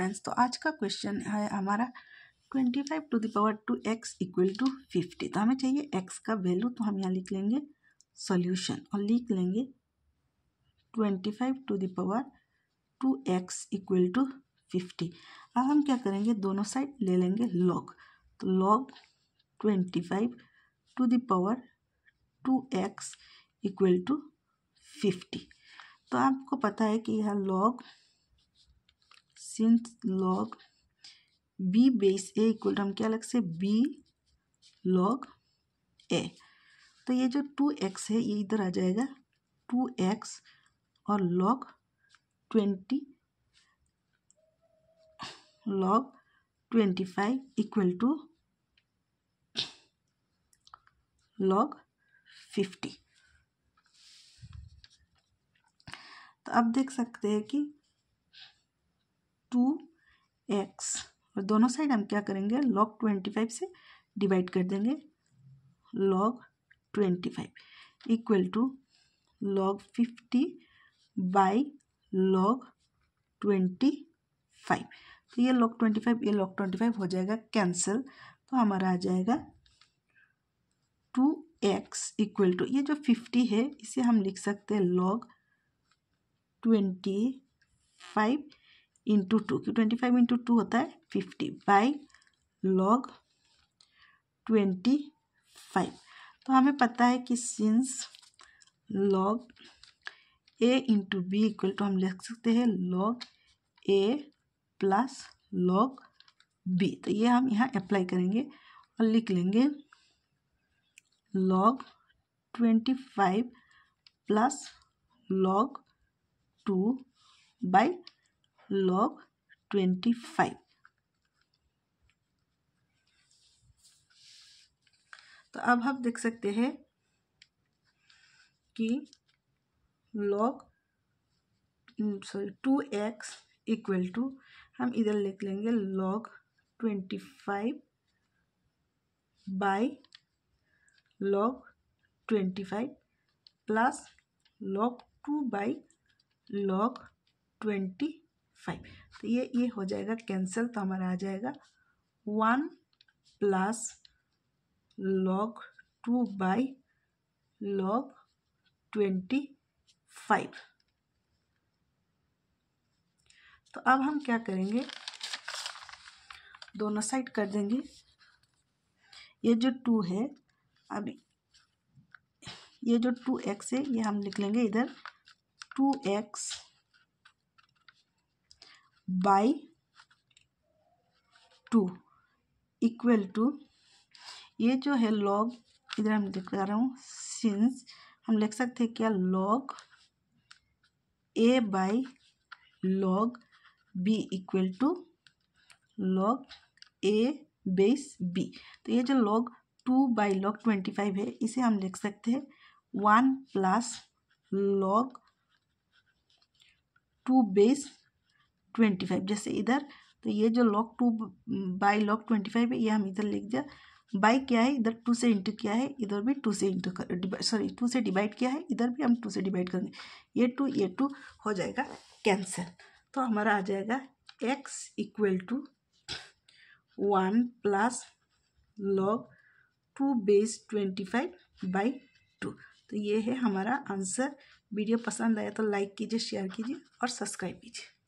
friends तो आज का क्वेश्चन है हमारा twenty five to the power two x equal to fifty तो हमें चाहिए एक्स का वैल्यू तो हम यहाँ लिख लेंगे सॉल्यूशन और लिख लेंगे twenty five to the power two x equal to fifty अब हम क्या करेंगे दोनों साइड ले लेंगे लॉग तो log twenty five to the power two x equal to fifty तो आपको पता है कि यह log since log b base a equal to हम क्या लग से बी लॉग ए तो ये जो टू एक्स है ये इधर आ जाएगा टू एक्स और log twenty log twenty five equal to log fifty तो अब देख सकते हैं कि एक्स और दोनों साइड हम क्या करेंगे लॉग ट्वेंटी फाइव से डिवाइड कर देंगे log twenty five equal to log fifty by log twenty five तो ये लॉग ट्वेंटी फाइव ये लॉग ट्वेंटी फाइव हो जाएगा कैंसिल तो हमारा आ जाएगा टू एक्स इक्वल टू ये जो फिफ्टी है इसे हम लिख सकते हैं log twenty five into two क्यों ट्वेंटी फाइव इंटू टू होता है fifty by log twenty five तो हमें पता है कि since log a into b equal to हम लिख सकते हैं log a plus log b तो ये हम यहाँ अप्लाई करेंगे और लिख लेंगे log twenty five plus log two by log 25 तो अब हम देख सकते हैं कि log sorry two x equal to हम इधर लिख लेंगे log twenty five by log twenty five plus log two by log twenty five तो ये ये हो जाएगा कैंसिल तो हमारा आ जाएगा one plus log two by log twenty five तो अब हम क्या करेंगे दोनों साइड कर देंगे ये जो टू है अभी ये जो टू एक्स है ये हम लिख लेंगे इधर two x by two equal to ये जो है लॉग इधर हम लिख रहा हूँ सिंस हम लिख सकते हैं क्या log a by log b equal to log a base b तो ये जो log two by log twenty five है इसे हम लिख सकते हैं one plus log two base twenty five जैसे इधर तो ये जो log two by log twenty five है ये हम इधर लिख दिया बाई क्या है इधर टू से इंटू किया है इधर भी टू से इंटू कर सॉरी टू से डिवाइड किया है इधर भी हम टू से डिवाइड करेंगे ये टू ये टू हो जाएगा कैंसिल तो हमारा आ जाएगा x equal to one plus log two base twenty five by two तो ये है हमारा आंसर वीडियो पसंद आया तो लाइक कीजिए शेयर कीजिए और सब्सक्राइब कीजिए